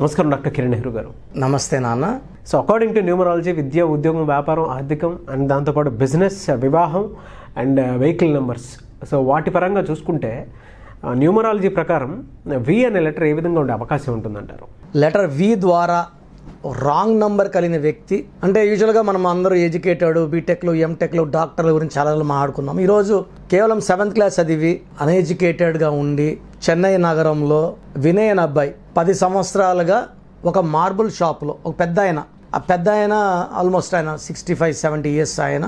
నమస్కారం డాక్టర్ కిరణ్ నెహ్రూ గారు నమస్తే నాన్న సో అకార్డింగ్ టు న్యూమరాలజీ విద్య ఉద్యోగం వ్యాపారం ఆర్థికం అండ్ దాంతోపాటు బిజినెస్ వివాహం and vehicle uh, numbers so వాటి పరంగా చూసుకుంటే న్యూమరాలజీ uh, ప్రకారం వి అనే లెటర్ ఏ విధంగా ఉండే అవకాశం ఉంటుందంటారు లెటర్ వి ద్వారా రాంగ్ నంబర్ కలిగిన వ్యక్తి అంటే యూజువల్గా మనం అందరూ ఎడ్యుకేటెడ్ బీటెక్లు ఎంటెక్లు డాక్టర్ల గురించి చాలా మాట్లాడుకున్నాం ఈరోజు కేవలం సెవెంత్ క్లాస్ చదివి అన్ఎడ్యుకేటెడ్గా ఉండి చెన్నై నగరంలో వినయ్ అని అబ్బాయి పది సంవత్సరాలుగా ఒక మార్బుల్ షాప్లో ఒక పెద్ద ఆయన ఆ పెద్ద ఆయన ఆల్మోస్ట్ ఆయన సిక్స్టీ ఫైవ్ సెవెంటీ ఇయర్స్ ఆయన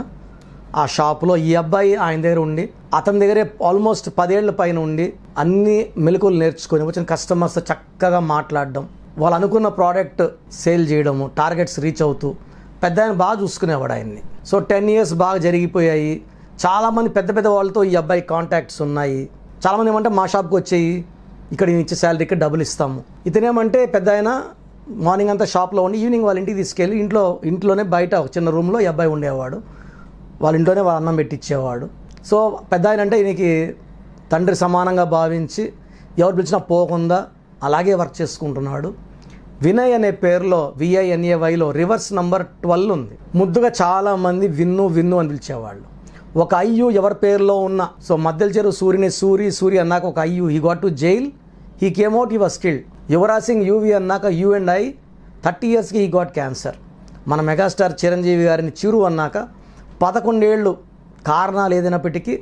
ఆ షాప్లో ఈ అబ్బాయి ఆయన దగ్గర ఉండి అతని దగ్గరే ఆల్మోస్ట్ పదేళ్ల పైన ఉండి అన్ని మెలకులు నేర్చుకొని వచ్చిన కస్టమర్స్తో చక్కగా మాట్లాడడం వాళ్ళు అనుకున్న ప్రోడక్ట్ సేల్ చేయడము టార్గెట్స్ రీచ్ అవుతూ పెద్ద ఆయన బాగా చూసుకునేవాడు ఆయన్ని సో టెన్ ఇయర్స్ బాగా జరిగిపోయాయి చాలామంది పెద్ద పెద్ద వాళ్ళతో ఈ అబ్బాయి కాంటాక్ట్స్ ఉన్నాయి చాలామంది ఏమంటే మా షాప్కి వచ్చేయి ఇక్కడ ఇచ్చే శాలరీకి డబ్బులు ఇస్తాము ఇతనేమంటే పెద్ద ఆయన మార్నింగ్ అంతా షాప్లో ఉండి ఈవినింగ్ వాళ్ళ ఇంటికి తీసుకెళ్ళి ఇంట్లో ఇంట్లోనే బయట ఒక చిన్న రూమ్లో ఈ అబ్బాయి ఉండేవాడు వాళ్ళ ఇంట్లోనే వాళ్ళ అన్నం పెట్టించేవాడు సో పెద్ద ఆయన అంటే ఈయనకి తండ్రి సమానంగా భావించి ఎవరు పిలిచినా పోకుండా అలాగే వర్క్ చేసుకుంటున్నాడు వినయ్ అనే పేరులో విఐఎన్ఏవైలో రివర్స్ నంబర్ ట్వెల్వ్ ఉంది ముద్దుగా చాలామంది విన్ను విన్ను అని పిలిచేవాళ్ళు ఒక అయ్యు ఎవరి పేరులో ఉన్న సో మధ్యలో చెరువు సూర్యుని సూరి సూరి అన్నాక ఒక అయ్యు he got to jail he came out your skill Yuvraj Singh Yuvi అన్నాక యూ అండ్ ఐ థర్టీ ఇయర్స్కి హీ గాట్ క్యాన్సర్ మన మెగాస్టార్ చిరంజీవి గారిని చిరు అన్నాక పదకొండేళ్ళు కారణాలు ఏదైనప్పటికీ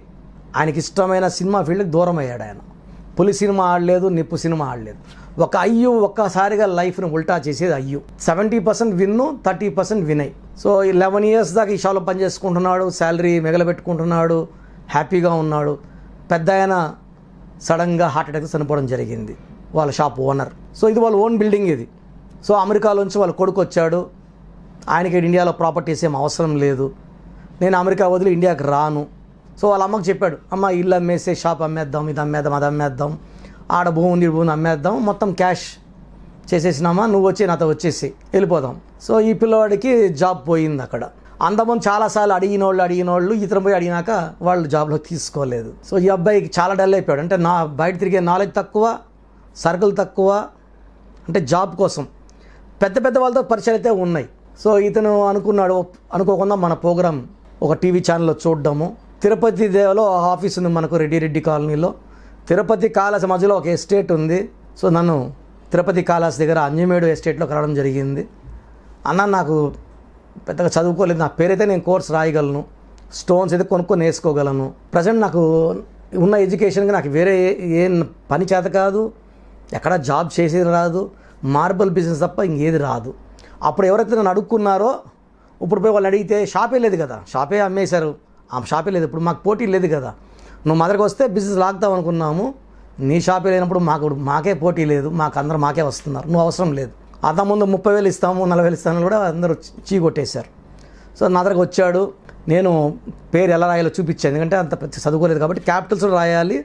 ఆయనకి ఇష్టమైన సినిమా ఫీల్డ్కి దూరం అయ్యాడు ఆయన పులి సినిమా ఆడలేదు నిప్పు సినిమా ఆడలేదు ఒక అయ్యో ఒక్కసారిగా లైఫ్ను ఉల్టా చేసేది అయ్యు seventy percent win thirty percent Vinay so ఈ లెవెన్ ఇయర్స్ దాకా ఈ షాలో పనిచేసుకుంటున్నాడు శాలరీ మిగలబెట్టుకుంటున్నాడు హ్యాపీగా ఉన్నాడు పెద్ద ఆయన సడన్గా హార్ట్ చనిపోవడం జరిగింది వాళ్ళ షాప్ ఓనర్ సో ఇది వాళ్ళ ఓన్ బిల్డింగ్ ఇది సో అమెరికాలోంచి వాళ్ళ కొడుకు వచ్చాడు ఆయనకి ఇండియాలో ప్రాపర్టీస్ ఏం అవసరం లేదు నేను అమెరికా వదిలి ఇండియాకి రాను సో వాళ్ళ అమ్మకు చెప్పాడు అమ్మ ఇల్లు అమ్మేసే షాప్ అమ్మేద్దాం ఇది అమ్మేద్దాం అది అమ్మేద్దాం ఆడ భూమి ఉంది భూమి అమ్మేద్దాం మొత్తం క్యాష్ చేసేసినామా నువ్వు వచ్చి నాతో వచ్చేసి వెళ్ళిపోదాం సో ఈ పిల్లవాడికి జాబ్ పోయింది అక్కడ అంతమంది చాలాసార్లు అడిగిన వాళ్ళు అడిగిన వాళ్ళు ఇతర పోయి అడిగినాక వాళ్ళు జాబ్లో తీసుకోలేదు సో ఈ అబ్బాయికి చాలా డల్ అయిపోయాడు అంటే నా బయట తిరిగే నాలెడ్జ్ తక్కువ సర్కిల్ తక్కువ అంటే జాబ్ కోసం పెద్ద పెద్ద వాళ్ళతో పరిచయాలు అయితే ఉన్నాయి సో ఇతను అనుకున్నాడు అనుకోకుండా మన ప్రోగ్రాం ఒక టీవీ ఛానల్లో చూడడము తిరుపతి దేవలో ఆఫీస్ ఉంది మనకు రెడ్డి రెడ్డి కాలనీలో తిరుపతి కాలస్ మధ్యలో ఒక ఎస్టేట్ ఉంది సో నన్ను తిరుపతి కాలాస్ దగ్గర అంజమేడు ఎస్టేట్లో కలవడం జరిగింది అన్న నాకు పెద్దగా చదువుకోలేదు నా పేరైతే నేను కోర్స్ రాయగలను స్టోన్స్ అయితే కొనుక్కొని వేసుకోగలను ప్రజెంట్ నాకు ఉన్న ఎడ్యుకేషన్కి నాకు వేరే ఏం పని చేత కాదు ఎక్కడ జాబ్ చేసేది రాదు మార్బల్ బిజినెస్ తప్ప ఇంకేది రాదు అప్పుడు ఎవరైతే నన్ను అడుక్కున్నారో ఇప్పుడు పోయి వాళ్ళు అడిగితే షాపే లేదు కదా షాపే అమ్మేశారు ఆ షాపే లేదు ఇప్పుడు మాకు పోటీ లేదు కదా నువ్వు మదరికి వస్తే బిజినెస్ లాక్దాం అనుకున్నాము నీ షాపే లేనప్పుడు మాకు మాకే పోటీ లేదు మాకు అందరూ మాకే వస్తున్నారు నువ్వు అవసరం లేదు ముందు ముప్పై వేలు ఇస్తాము నలభై వేలు ఇస్తామని కూడా అందరూ చీ కొట్టేశారు సో నా దగ్గరకు వచ్చాడు నేను పేరు ఎలా రాయాలో చూపించాను ఎందుకంటే అంత చదువుకోలేదు కాబట్టి క్యాపిటల్స్ రాయాలి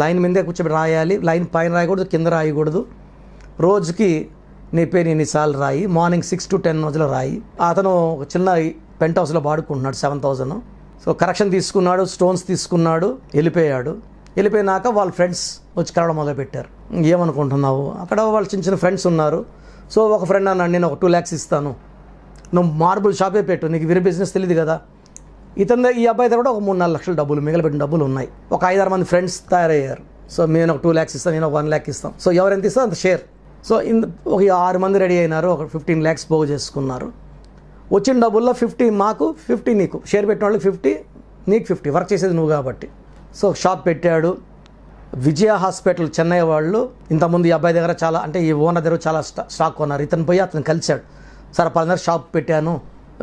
లైన్ మీదే కూర్చోబెట్టి రాయాలి లైన్ పైన రాయకూడదు కింద రాయకూడదు రోజుకి నీ పేరు ఎన్నిసార్లు రాయి మార్నింగ్ సిక్స్ టు టెన్ రోజులు రాయి అతను ఒక చిన్న పెంట్ హౌస్లో వాడుకుంటున్నాడు సెవెన్ థౌజండ్ సో కరెక్షన్ తీసుకున్నాడు స్టోన్స్ తీసుకున్నాడు వెళ్ళిపోయాడు వెళ్ళిపోయినాక వాళ్ళ ఫ్రెండ్స్ వచ్చి కలవడం మొదలుపెట్టారు ఏమనుకుంటున్నావు అక్కడ వాళ్ళు చిన్న చిన్న ఫ్రెండ్స్ ఉన్నారు సో ఒక ఫ్రెండ్ అన్నాడు నేను ఒక టూ ల్యాక్స్ ఇస్తాను నువ్వు మార్బుల్ షాపే పెట్టు నీకు వేరే బిజినెస్ తెలియదు కదా ఇతను ఈ అబ్బాయి కూడా ఒక మూడు నాలుగు లక్షల డబ్బులు మిగిలిపెట్టిన డబ్బులు ఉన్నాయి ఒక ఐదారు మంది ఫ్రెండ్స్ తయారయ్యారు సో నేను ఒక టూ ల్యాక్స్ ఇస్తాను నేను ఒక వన్ ల్యాక్ ఇస్తాను సో ఎవరు ఎంత ఇస్తాను అంత షేర్ సో ఇంత ఒక ఆరు మంది రెడీ అయినారు ఒక ఫిఫ్టీన్ ల్యాక్స్ పోగు చేసుకున్నారు వచ్చిన డబ్బుల్లో ఫిఫ్టీ మాకు ఫిఫ్టీ నీకు షేర్ పెట్టిన వాళ్ళకి ఫిఫ్టీ నీకు ఫిఫ్టీ వర్క్ చేసేది నువ్వు కాబట్టి సో షాప్ పెట్టాడు విజయ హాస్పిటల్ చెన్నై వాళ్ళు ఇంతకుముందు ఈ అబ్బాయి దగ్గర చాలా అంటే ఈ ఓనర్ దగ్గర చాలా స్టాక్ కొన్నారు ఇతను పోయి అతను కలిశాడు సార్ పలానా షాప్ పెట్టాను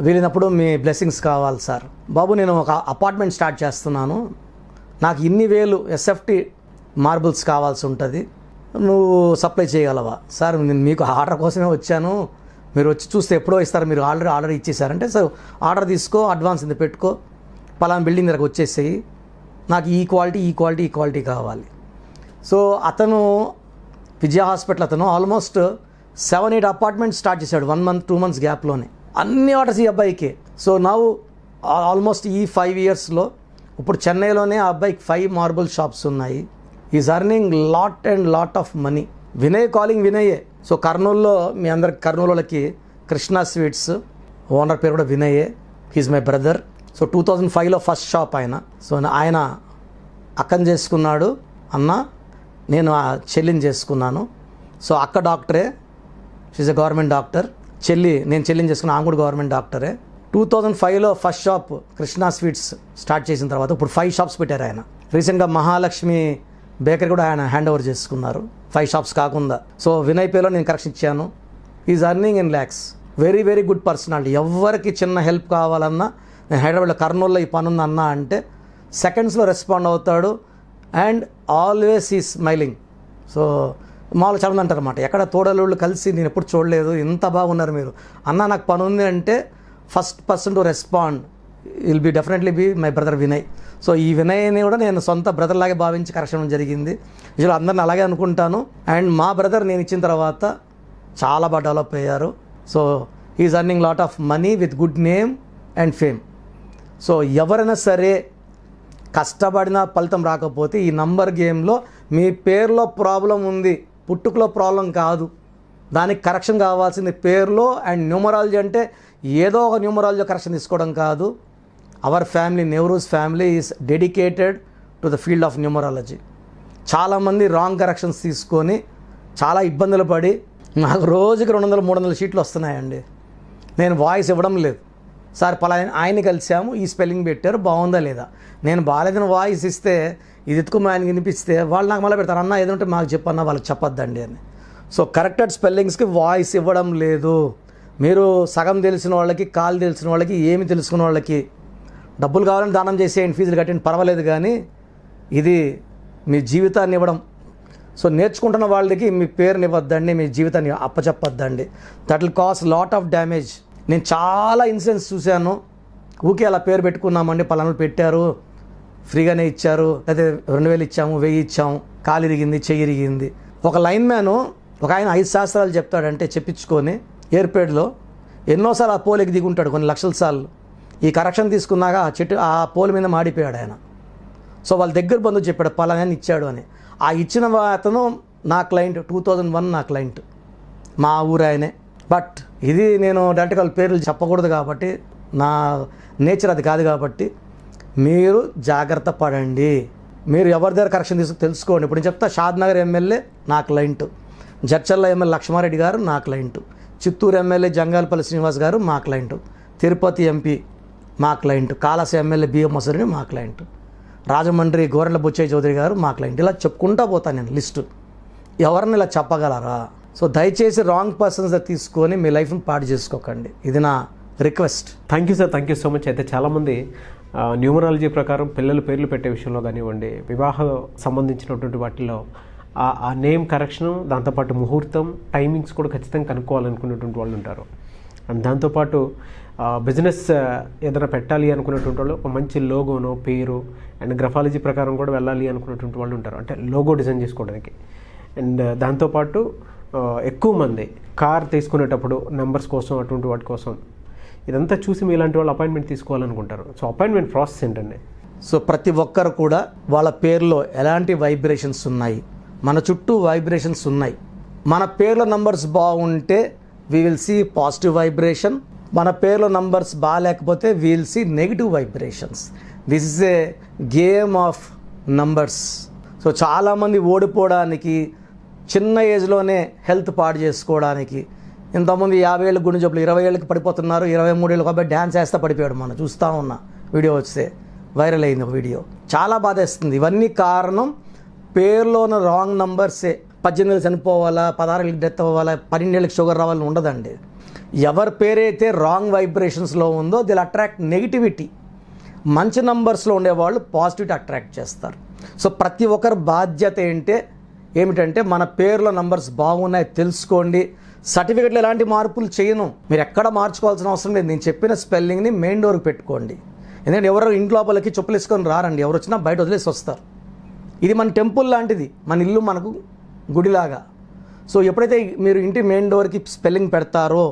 వెళ్ళినప్పుడు మీ బ్లెస్సింగ్స్ కావాలి సార్ బాబు నేను ఒక అపార్ట్మెంట్ స్టార్ట్ చేస్తున్నాను నాకు ఇన్ని వేలు ఎస్ఎఫ్టీ మార్బుల్స్ కావాల్సి ఉంటుంది నువ్వు సప్లై చేయగలవా సార్ నేను మీకు ఆర్డర్ కోసమే వచ్చాను మీరు వచ్చి చూస్తే ఎప్పుడో ఇస్తారు మీరు ఆల్రెడీ ఆర్డర్ ఇచ్చేసారంటే సో ఆర్డర్ తీసుకో అడ్వాన్స్ ఇంత పెట్టుకో పలానా బిల్డింగ్ దగ్గరకు వచ్చేసేయి నాకు ఈ క్వాలిటీ ఈ క్వాలిటీ ఈ క్వాలిటీ కావాలి సో అతను విజయ హాస్పిటల్ అతను almost seven eight apartments start చేశాడు వన్ మంత్ టూ మంత్స్ గ్యాప్లోనే అన్ని ఆర్డర్స్ ఈ అబ్బాయికే సో నా ఆల్మోస్ట్ ఈ ఫైవ్ ఇయర్స్లో ఇప్పుడు చెన్నైలోనే ఆ అబ్బాయికి ఫైవ్ మార్బుల్ షాప్స్ ఉన్నాయి is earning lot and lot of money Vinay calling వినయే సో కర్నూలులో మీ అందరి కర్నూలులకి కృష్ణ స్వీట్స్ ఓనర్ పేరు కూడా వినయే he's my brother so two thousand ఫైవ్లో ఫస్ట్ షాప్ ఆయన సో ఆయన అక్కం చేసుకున్నాడు అన్న నేను ఆ చెల్లిని చేసుకున్నాను సో అక్క డాక్టరే షీజ్ ఎ గవర్నమెంట్ డాక్టర్ చెల్లి నేను చెల్లిని చేసుకున్న ఆమె కూడా గవర్నమెంట్ డాక్టరే టూ థౌజండ్ ఫైవ్లో first shop Krishna sweets start చేసిన తర్వాత ఇప్పుడు ఫైవ్ షాప్స్ పెట్టారు ఆయన రీసెంట్గా మహాలక్ష్మి బేకరీ కూడా ఆయన హ్యాండ్ ఓవర్ చేసుకున్నారు ఫైవ్ షాప్స్ కాకుండా సో వినయ్ పేలో నేను కరెక్షన్ ఇచ్చాను is earning in lakhs very very good personality ఎవరికి చిన్న హెల్ప్ కావాలన్నా నేను హైదరాబాద్లో కర్నూలులో ఈ పనుంది అన్నా అంటే సెకండ్స్లో రెస్పాండ్ అవుతాడు అండ్ ఆల్వేస్ ఈ స్మైలింగ్ సో మామూలు చాలా అంటారు అనమాట ఎక్కడ తోడలు కలిసి నేను ఎప్పుడు చూడలేదు ఇంత బాగున్నారు మీరు అన్న నాకు పనుంది అంటే first person to respond will be definitely be my brother Vinay so ఈ వినయ్ని కూడా నేను సొంత బ్రదర్ లాగే భావించి కరెక్షన్ జరిగింది ఇలా అందరిని అలాగే అనుకుంటాను అండ్ మా బ్రదర్ నేను ఇచ్చిన తర్వాత చాలా బాగా డెవలప్ అయ్యారు so is earning lot of money with good name and fame so ఎవరైనా సరే కష్టపడిన ఫలితం రాకపోతే ఈ నంబర్ గేమ్లో మీ పేరులో ప్రాబ్లం ఉంది పుట్టుకలో ప్రాబ్లం కాదు దానికి కరెక్షన్ కావాల్సింది పేర్లో అండ్ న్యూమరాలజీ అంటే ఏదో ఒక న్యూమరాలజీ కరెక్షన్ తీసుకోవడం కాదు our family Nehru's family is dedicated to the field of numerology చాలామంది రాంగ్ కరెక్షన్స్ తీసుకొని చాలా ఇబ్బందులు పడి నాకు రోజుకి రెండు వందల మూడు వందల షీట్లు వస్తున్నాయండి నేను వాయిస్ ఇవ్వడం లేదు సార్ పలా ఆయన కలిసాము ఈ స్పెల్లింగ్ పెట్టారు బాగుందా లేదా నేను బాగాలేదని వాయిస్ ఇస్తే ఇది ఎత్తుకుమ ఆయన వినిపిస్తే వాళ్ళు నాకు మళ్ళీ పెడతారు అన్న ఏదంటే మాకు చెప్పన్న వాళ్ళకి చెప్పొద్దండి అని సో కరెక్టెడ్ స్పెల్లింగ్స్కి వాయిస్ ఇవ్వడం లేదు మీరు సగం తెలిసిన వాళ్ళకి కాలు తెలిసిన వాళ్ళకి ఏమి తెలుసుకున్న వాళ్ళకి డబ్బులు కావాలని దానం చేసేయండి ఫీజులు కట్టండి పర్వాలేదు కానీ ఇది మీ జీవితాన్ని ఇవ్వడం సో నేర్చుకుంటున్న వాళ్ళకి మీ పేరుని ఇవ్వద్దండి మీ జీవితాన్ని అప్పచెప్పద్దండి that will cause lot of damage నేను చాలా ఇన్సిడెంట్స్ చూశాను ఊకే అలా పేరు పెట్టుకున్నామండి పలానాలు పెట్టారు ఫ్రీగానే ఇచ్చారు అయితే రెండు వేలు ఇచ్చాము వెయ్యి ఇచ్చాము కాలు ఇరిగింది చెయ్యి ఇరిగింది ఒక లైన్ మ్యాను ఒక ఆయన ఐదు శాస్త్రాలు చెప్తాడంటే చెప్పించుకొని ఎయిర్పేడ్లో ఎన్నోసార్లు ఆ పోలికి దిగుంటాడు కొన్ని లక్షల సార్లు ఈ కరెక్షన్ తీసుకున్నాక ఆ చెట్టు ఆ పోల్ మీద మాడిపోయాడు ఆయన సో వాళ్ళ దగ్గర బంధు చెప్పాడు పలానా ఇచ్చాడు అని ఆ ఇచ్చిన అతను నా క్లయింట్ టూ థౌజండ్ వన్ నా క్లయింట్ మా ఊరు ఆయనే బట్ ఇది నేను డైరెక్ట్గా వాళ్ళ పేర్లు చెప్పకూడదు కాబట్టి నా నేచర్ అది కాదు కాబట్టి మీరు జాగ్రత్త పడండి మీరు ఎవరి దగ్గర కరెక్షన్ తీసుకు తెలుసుకోండి ఇప్పుడు నేను చెప్తా షాద్నగర్ ఎమ్మెల్యే నా క్లయింట్ జడ్చల్ల ఎమ్మెల్యే లక్ష్మారెడ్డి గారు నా క్లయింట్ చిత్తూరు ఎమ్మెల్యే జంగాలపల్లి శ్రీనివాస్ గారు మా క్లయింట్ తిరుపతి ఎంపీ మా క్లయింట్ కాలస ఎమ్మెల్యే బిఎం మసూరిని మా క్లయింట్ రాజమండ్రి గోరెల బుచ్చయ్య చౌదరి గారు మా క్లయింట్ ఇలా చెప్పుకుంటా పోతాను నేను లిస్టు ఎవరిని ఇలా చెప్పగలరా సో దయచేసి రాంగ్ పర్సన్స్ తీసుకొని మీ లైఫ్ని పాటు చేసుకోకండి ఇది నా request thank you sir thank you so much అయితే చాలామంది న్యూమరాలజీ ప్రకారం పిల్లలు పేర్లు పెట్టే విషయంలో కానివ్వండి వివాహ సంబంధించినటువంటి వాటిలో ఆ నేమ్ కరెక్షన్ దాంతోపాటు ముహూర్తం టైమింగ్స్ కూడా ఖచ్చితంగా కనుక్కోవాలనుకునేటువంటి వాళ్ళు ఉంటారు అండ్ దాంతోపాటు బిజినెస్ ఏదైనా పెట్టాలి అనుకునేటువంటి వాళ్ళు ఒక మంచి లోగోను పేరు అండ్ గ్రఫాలజీ ప్రకారం కూడా వెళ్ళాలి అనుకునేటువంటి వాళ్ళు ఉంటారు అంటే లోగో డిజైన్ చేసుకోవడానికి అండ్ దాంతోపాటు ఎక్కువ మంది కార్ తీసుకునేటప్పుడు నెంబర్స్ కోసం అటువంటి వాటి కోసం ఇదంతా చూసి మీ ఇలాంటి వాళ్ళు అపాయింట్మెంట్ తీసుకోవాలనుకుంటారు సో అపాయింట్మెంట్ ప్రాసెస్ ఏంటండి సో ప్రతి ఒక్కరు కూడా వాళ్ళ పేరులో ఎలాంటి వైబ్రేషన్స్ ఉన్నాయి మన చుట్టూ వైబ్రేషన్స్ ఉన్నాయి మన పేర్ల నంబర్స్ బాగుంటే we will see positive vibration మన పేర్లో నంబర్స్ బాగాలేకపోతే we'll see negative vibrations this is a game of numbers so చాలామంది ఓడిపోవడానికి చిన్న ఏజ్లోనే హెల్త్ పాడు చేసుకోవడానికి ఇంతమంది యాభై ఏళ్ళకి గుండె జబ్బులు ఇరవై ఏళ్ళకి పడిపోతున్నారు ఇరవై మూడు ఏళ్ళకి కాబట్టి డ్యాన్స్ వేస్తే పడిపోయాడు మనం చూస్తూ ఉన్నా వీడియో వస్తే వైరల్ అయింది ఒక వీడియో చాలా బాధేస్తుంది ఇవన్నీ కారణం పేర్లో ఉన్న రాంగ్ నంబర్సే పద్దెనిమిది చనిపోవాలా పదహారు ఏళ్ళకి డెత్ అవ్వాలా పన్నెండేళ్ళకి షుగర్ రావాలని ఉండదండి ఎవరి పేరైతే రాంగ్ వైబ్రేషన్స్లో ఉందో దిల్ అట్రాక్ట్ నెగిటివిటీ మంచి నంబర్స్లో ఉండేవాళ్ళు పాజిటివిటీ అట్రాక్ట్ చేస్తారు సో ప్రతి ఒక్కరు బాధ్యత ఏంటే ఏమిటంటే మన పేర్ల నంబర్స్ బాగున్నాయి తెలుసుకోండి సర్టిఫికెట్లు ఎలాంటి మార్పులు చేయను మీరు ఎక్కడ మార్చుకోవాల్సిన అవసరం లేదు నేను చెప్పిన స్పెల్లింగ్ని మెయిన్ డోర్కి పెట్టుకోండి ఎందుకంటే ఎవరు ఇంట్లో లోపలికి చెప్పులు వేసుకొని రారండి ఎవరు వచ్చినా బయట వదిలేసి వస్తారు ఇది మన టెంపుల్ లాంటిది మన ఇల్లు మనకు గుడిలాగా సో ఎప్పుడైతే మీరు ఇంటి మెయిన్ డోర్కి స్పెల్లింగ్ పెడతారో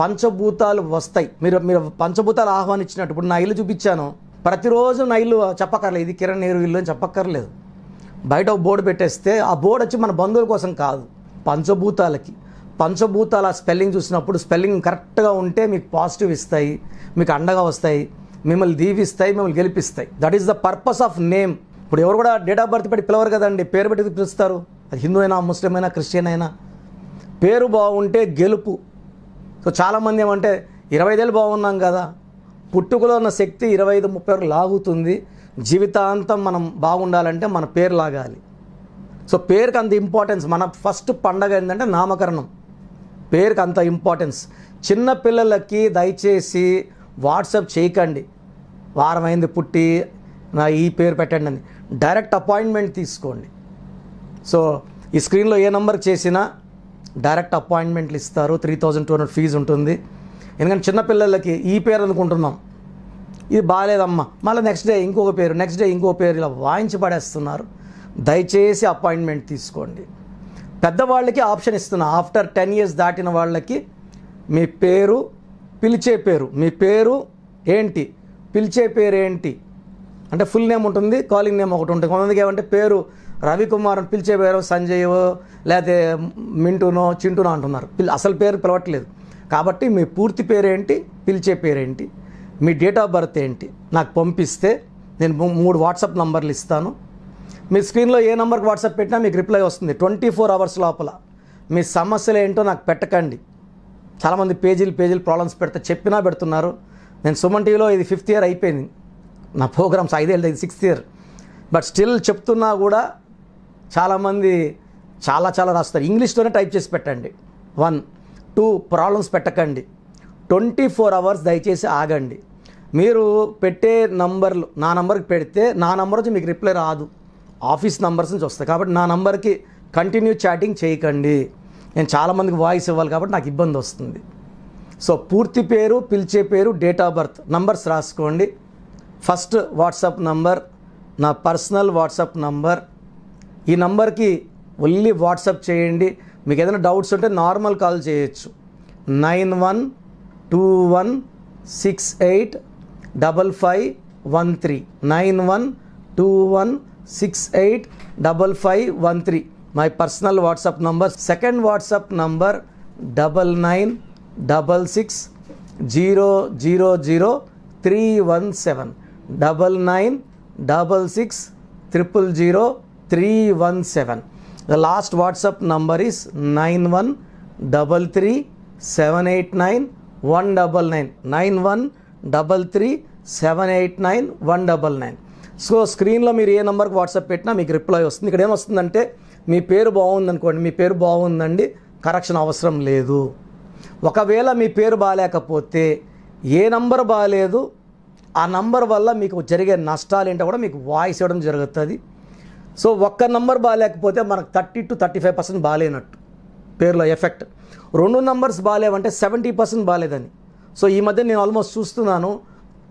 పంచభూతాలు వస్తాయి మీరు మీరు పంచభూతాలు ఆహ్వానించినట్టు ఇప్పుడు నా ఇల్లు చూపించాను ప్రతిరోజు నా ఇల్లు చెప్పక్కర్లేదు ఇది కిరణ్ నేరు ఇల్లు అని చెప్పక్కర్లేదు బయట ఒక బోర్డు పెట్టేస్తే ఆ బోర్డు వచ్చి మన బంధువుల కోసం కాదు పంచభూతాలకి పంచభూతాల స్పెల్లింగ్ చూసినప్పుడు స్పెల్లింగ్ కరెక్ట్గా ఉంటే మీకు పాజిటివ్ ఇస్తాయి మీకు అండగా వస్తాయి మిమ్మల్ని దీవిస్తాయి మిమ్మల్ని గెలిపిస్తాయి that is the purpose of name ఇప్పుడు ఎవరు కూడా డేట్ ఆఫ్ బర్త్ పెట్టి పిలవరు కదండి పేరు పెట్టి పిలుస్తారు అది హిందూ అయినా ముస్లిం అయినా క్రిస్టియన్ అయినా పేరు బాగుంటే గెలుపు సో చాలామంది ఏమంటే ఇరవై ఐదేళ్ళు బాగున్నాం కదా పుట్టుకలో ఉన్న శక్తి ఇరవై ఐదు ముప్పై వరకు లాగుతుంది జీవితాంతం మనం బాగుండాలంటే మన పేరు లాగాలి సో పేరుకి అంత ఇంపార్టెన్స్ మన ఫస్ట్ పండగ ఏంటంటే నామకరణం పేరుకి అంత ఇంపార్టెన్స్ చిన్న పిల్లలకి దయచేసి వాట్సాప్ చేయకండి వారమైంది పుట్టి నా ఈ పేరు పెట్టండి అని డైరెక్ట్ అపాయింట్మెంట్ తీసుకోండి సో ఈ స్క్రీన్లో ఏ నెంబర్ చేసినా డైరెక్ట్ అపాయింట్మెంట్లు ఇస్తారు three thousand two hundred fee ఉంటుంది ఎందుకంటే చిన్నపిల్లలకి ఈ పేరు అనుకుంటున్నాం ఇది బాగాలేదమ్మా మళ్ళీ నెక్స్ట్ డే ఇంకొక పేరు నెక్స్ట్ డే ఇంకో పేరు ఇలా వాయించి పడేస్తున్నారు దయచేసి అపాయింట్మెంట్ తీసుకోండి పెద్దవాళ్ళకి ఆప్షన్ ఇస్తున్నా ఆఫ్టర్ టెన్ ఇయర్స్ దాటిన వాళ్ళకి మీ పేరు పిలిచే పేరు మీ పేరు ఏంటి పిలిచే పేరు ఏంటి అంటే ఫుల్ నేమ్ ఉంటుంది కాలింగ్ నేమ్ ఒకటి ఉంటుంది కొంతమందికి ఏమంటే పేరు రవికుమార్ పేరు సంజయ్ లేకపోతే మింటూనో చింటూనో అంటున్నారు అసలు పేరు పిలవట్లేదు కాబట్టి మీ పూర్తి పేరేంటి పిలిచే పేరేంటి మీ డేట్ ఆఫ్ బర్త్ ఏంటి నాకు పంపిస్తే నేను మూడు వాట్సాప్ నంబర్లు ఇస్తాను మీ స్క్రీన్లో ఏ నెంబర్కి వాట్సాప్ పెట్టినా మీకు రిప్లై వస్తుంది ట్వంటీ ఫోర్ అవర్స్ లోపల మీ సమస్యలు ఏంటో నాకు పెట్టకండి చాలామంది పేజీలు పేజీలు ప్రాబ్లమ్స్ పెడితే చెప్పినా పెడుతున్నారు నేను సుమన్ టీవీలో ఇది ఫిఫ్త్ ఇయర్ అయిపోయింది నా ప్రోగ్రామ్స్ ఐదేళ్ళు ఇది సిక్స్త్ ఇయర్ బట్ స్టిల్ చెప్తున్నా కూడా చాలామంది చాలా చాలా రాస్తారు ఇంగ్లీష్లోనే టైప్ చేసి పెట్టండి వన్ టూ ప్రాబ్లమ్స్ పెట్టకండి ట్వంటీ ఫోర్ అవర్స్ దయచేసి ఆగండి మీరు పెట్టే నంబర్లు నా నంబర్కి పెడితే నా నంబర్ వచ్చి మీకు రిప్లై రాదు ఆఫీస్ నంబర్స్ నుంచి వస్తాయి కాబట్టి నా నంబర్కి కంటిన్యూ చాటింగ్ చేయకండి నేను చాలామందికి వాయిస్ ఇవ్వాలి కాబట్టి నాకు ఇబ్బంది వస్తుంది సో పూర్తి పేరు పిలిచే పేరు డేట్ ఆఫ్ బర్త్ నంబర్స్ రాసుకోండి ఫస్ట్ వాట్సాప్ నంబర్ నా పర్సనల్ వాట్సాప్ నంబర్ ఈ నంబర్కి ఓన్లీ వాట్సాప్ చేయండి మీకు ఏదైనా డౌట్స్ ఉంటే నార్మల్ కాల్ చేయొచ్చు nine one two one six eight double five one three nine one two one six eight double five one three my personal WhatsApp number second WhatsApp number double nine double six zero zero zero three one seven double nine double six triple zero three one seven the last WhatsApp number is nine one double three seven eight nine one double nine nine one double three seven eight nine one double nine so స్క్రీన్లో మీరు ఏ నెంబర్కి WhatsApp పెట్టినా మీకు reply వస్తుంది ఇక్కడ ఏమొస్తుందంటే మీ పేరు బాగుందనుకోండి మీ పేరు బాగుందండి కరెక్షన్ అవసరం లేదు ఒకవేళ మీ పేరు బాగాలేకపోతే ఏ నంబర్ బాగాలేదు ఆ నంబర్ వల్ల మీకు జరిగే నష్టాలు ఏంటో కూడా మీకు వాయిస్ ఇవ్వడం జరుగుతుంది సో ఒక్క నంబర్ బాగాలేకపోతే మనకు thirty to thirty five percent బాగాలేనట్టు పేర్లో ఎఫెక్ట్ రెండు నంబర్స్ బాగాలేవంటే సెవెంటీ పర్సెంట్ బాగాలేదని సో ఈ మధ్య నేను ఆల్మోస్ట్ చూస్తున్నాను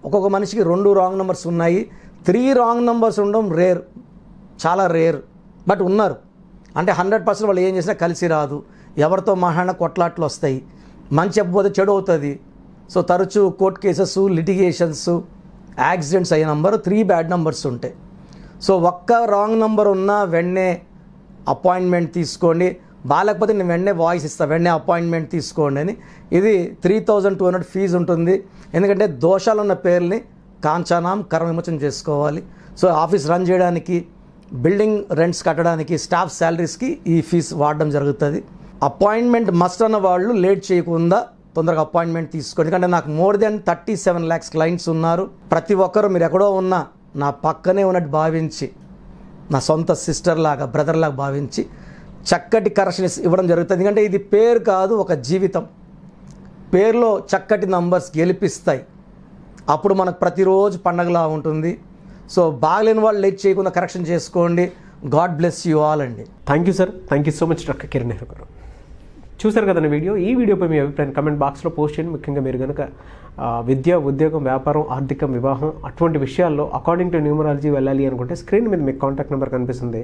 ఒక్కొక్క మనిషికి రెండు రాంగ్ నెంబర్స్ ఉన్నాయి త్రీ రాంగ్ నెంబర్స్ ఉండడం రేర్ చాలా రేర్ బట్ ఉన్నారు అంటే హండ్రెడ్ పర్సెంట్ వాళ్ళు ఏం చేసినా కలిసి రాదు ఎవరితో మహాన కొట్లాట్లు వస్తాయి మంచి చెప్పబోతే చెడు అవుతుంది సో తరచూ కోర్ట్ కేసెస్ లిటిగేషన్స్ యాక్సిడెంట్స్ అయ్యే నెంబర్ త్రీ బ్యాడ్ నెంబర్స్ ఉంటాయి సో ఒక్క రాంగ్ నంబర్ ఉన్నా వెంటనే అపాయింట్మెంట్ తీసుకోండి బాలకపోతే నేను వెంటనే వాయిస్ ఇస్తాను వెంటనే అపాయింట్మెంట్ తీసుకోండి అని ఇది three thousand two hundred fee ఉంటుంది ఎందుకంటే దోషాలున్న పేర్లని కాంచానాం కర్మ విమోచన చేసుకోవాలి సో ఆఫీస్ రన్ చేయడానికి బిల్డింగ్ రెంట్స్ కట్టడానికి స్టాఫ్ శాలరీస్కి ఈ ఫీజు వాడడం జరుగుతుంది అపాయింట్మెంట్ మస్ట్ అన్న వాళ్ళు లేట్ చేయకుండా తొందరగా అపాయింట్మెంట్ తీసుకోండి ఎందుకంటే నాకు more than thirty seven lakhs clients ఉన్నారు ప్రతి ఒక్కరు మీరు ఎక్కడో ఉన్న నా పక్కనే ఉన్నట్టు భావించి నా సొంత సిస్టర్ లాగా బ్రదర్ లాగా భావించి చక్కటి కరెక్షన్ ఇవ్వడం జరుగుతుంది ఎందుకంటే ఇది పేరు కాదు ఒక జీవితం పేరులో చక్కటి నంబర్స్ గెలిపిస్తాయి అప్పుడు మనకు ప్రతిరోజు పండగలా ఉంటుంది సో బాగలేని వాళ్ళు లేట్ చేయకుండా కరెక్షన్ చేసుకోండి గాడ్ బ్లెస్ యూ ఆల్ అండి thank you sir thank you so much doctor Kiran గారు చూసారు కదా వీడియో ఈ వీడియోపై మీ అభిప్రాయం కమెంట్ బాక్స్లో పోస్ట్ చేయండి ముఖ్యంగా మీరు కనుక విద్య ఉద్యోగం వ్యాపారం ఆర్థికం వివాహం అటువంటి విషయాల్లో అకార్డింగ్ టు న్యూమరాలజీ వెళ్ళాలి అనుకుంటే స్క్రీన్ మీద మీకు కాంటాక్ట్ నెంబర్ కనిపిస్తుంది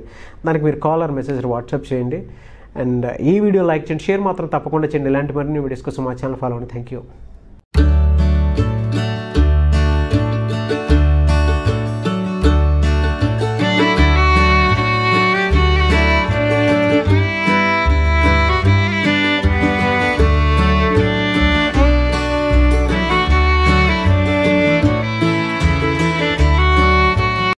దానికి మీరు కాల్ ఆర్ మెసేజ్ వాట్సాప్ చేయండి అండ్ ఈ వీడియో లైక్ చేయండి షేర్ మాత్రం తప్పకుండా చేయండి ఇలాంటి మరిన్ని వీడియోస్ కోసం మా ఛానల్ ఫాలో అండి థ్యాంక్ యూ